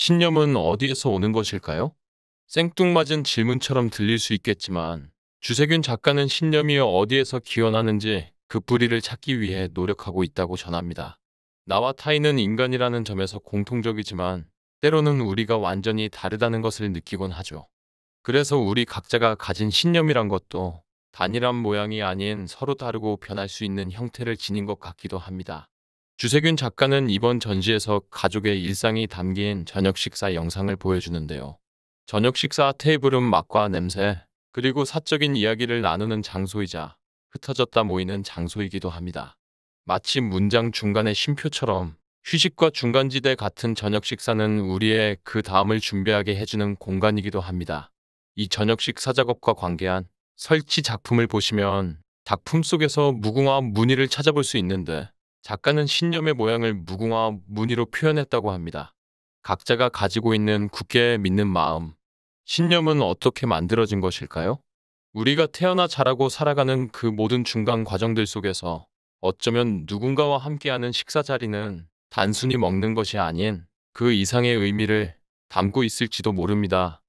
신념은 어디에서 오는 것일까요? 생뚱맞은 질문처럼 들릴 수 있겠지만 주세균 작가는 신념이 어디에서 기원하는지 그 뿌리를 찾기 위해 노력하고 있다고 전합니다. 나와 타인은 인간이라는 점에서 공통적이지만 때로는 우리가 완전히 다르다는 것을 느끼곤 하죠. 그래서 우리 각자가 가진 신념이란 것도 단일한 모양이 아닌 서로 다르고 변할 수 있는 형태를 지닌 것 같기도 합니다. 주세균 작가는 이번 전시에서 가족의 일상이 담긴 저녁 식사 영상을 보여주는데요. 저녁 식사 테이블은 맛과 냄새, 그리고 사적인 이야기를 나누는 장소이자 흩어졌다 모이는 장소이기도 합니다. 마치 문장 중간의 심표처럼 휴식과 중간지대 같은 저녁 식사는 우리의 그 다음을 준비하게 해주는 공간이기도 합니다. 이 저녁 식사 작업과 관계한 설치 작품을 보시면 작품 속에서 무궁화 무늬를 찾아볼 수 있는데 작가는 신념의 모양을 무궁화 무늬로 표현했다고 합니다. 각자가 가지고 있는 굳게 믿는 마음, 신념은 어떻게 만들어진 것일까요? 우리가 태어나 자라고 살아가는 그 모든 중간 과정들 속에서 어쩌면 누군가와 함께하는 식사 자리는 단순히 먹는 것이 아닌 그 이상의 의미를 담고 있을지도 모릅니다.